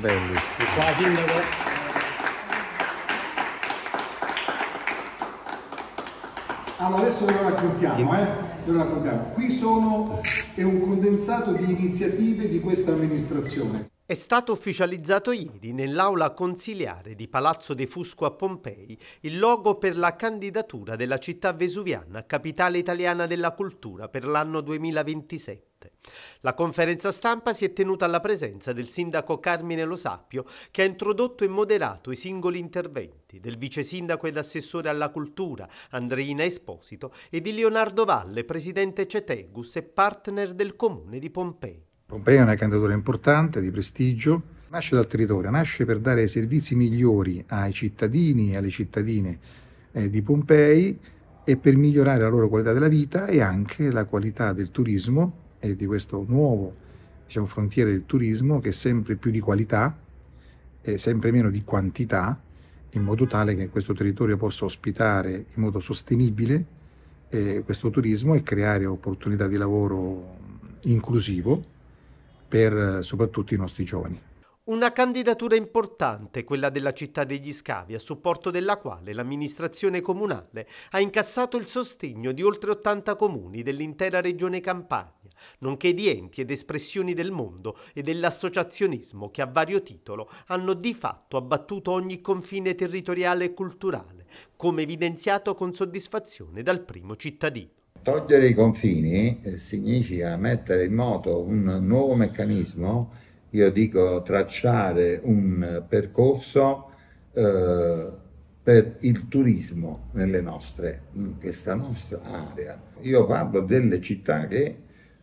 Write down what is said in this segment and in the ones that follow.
belli. E qua sindaco. Allora ah, adesso ve lo raccontiamo, eh? Ve lo raccontiamo. Qui sono è un condensato di iniziative di questa amministrazione. È stato ufficializzato ieri nell'aula consiliare di Palazzo De Fusco a Pompei il logo per la candidatura della città vesuviana a capitale italiana della cultura per l'anno 2027 notte. La conferenza stampa si è tenuta alla presenza del sindaco Carmine Lo Sappio, che ha introdotto e moderato i singoli interventi del vice sindaco ed assessore alla cultura Andreina Esposito e di Leonardo Valle, presidente Cetegus e partner del comune di Pompei. Pompei è una candidatura importante, di prestigio, nasce dal territorio, nasce per dare servizi migliori ai cittadini e alle cittadine eh, di Pompei e per migliorare la loro qualità della vita e anche la qualità del turismo e di questo nuovo diciamo, frontiere del turismo che è sempre più di qualità e sempre meno di quantità, in modo tale che questo territorio possa ospitare in modo sostenibile eh, questo turismo e creare opportunità di lavoro inclusivo per eh, soprattutto i nostri giovani. Una candidatura importante, quella della città degli scavi, a supporto della quale l'amministrazione comunale ha incassato il sostegno di oltre 80 comuni dell'intera regione Campania nonché di enti ed espressioni del mondo e dell'associazionismo che a vario titolo hanno di fatto abbattuto ogni confine territoriale e culturale, come evidenziato con soddisfazione dal primo cittadino. Togliere i confini eh, significa mettere in moto un nuovo meccanismo, io dico tracciare un percorso eh, per il turismo nelle nostre, in questa nostra area. Io parlo delle città che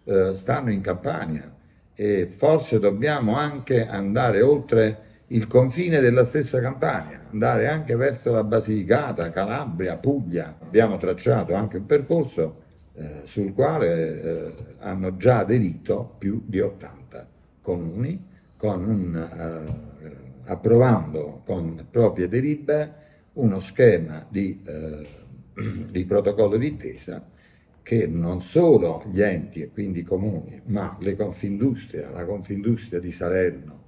eh, stanno in Campania e forse dobbiamo anche andare oltre il confine della stessa Campania, andare anche verso la Basilicata, Calabria, Puglia. Abbiamo tracciato anche un percorso eh, sul quale eh, hanno già aderito più di 80 comuni, con un, eh, approvando con proprie delibere uno schema di, eh, di protocollo d'intesa che non solo gli enti e quindi i comuni, ma le Confindustria, la Confindustria di Salerno,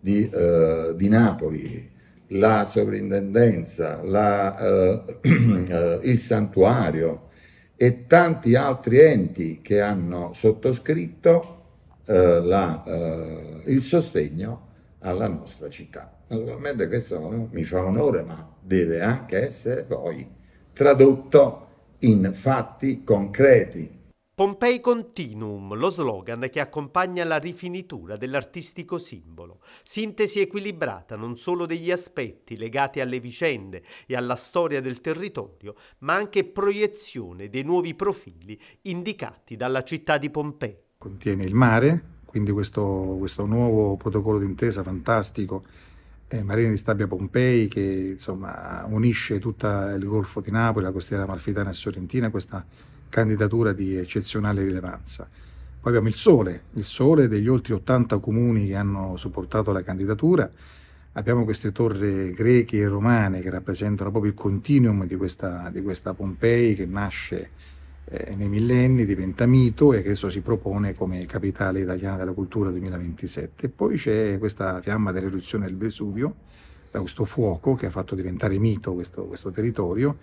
di, eh, di Napoli, la sovrintendenza, la, eh, eh il santuario e tanti altri enti che hanno sottoscritto eh, la, eh, il sostegno alla nostra città. Naturalmente questo mi fa onore, ma deve anche essere poi tradotto in fatti concreti. Pompei Continuum, lo slogan che accompagna la rifinitura dell'artistico simbolo. Sintesi equilibrata non solo degli aspetti legati alle vicende e alla storia del territorio, ma anche proiezione dei nuovi profili indicati dalla città di Pompei. Contiene il mare, quindi questo, questo nuovo protocollo d'intesa fantastico eh, Marina di Stabia Pompei che insomma, unisce tutto il Golfo di Napoli, la costiera amalfitana e sorrentina, questa candidatura di eccezionale rilevanza. Poi abbiamo il Sole, il Sole degli oltre 80 comuni che hanno supportato la candidatura, abbiamo queste torri greche e romane che rappresentano proprio il continuum di questa, di questa Pompei che nasce eh, nei millenni, diventa mito e adesso si propone come capitale italiana della cultura 2027. Poi c'è questa fiamma dell'eruzione del Vesuvio, questo fuoco che ha fatto diventare mito questo, questo territorio.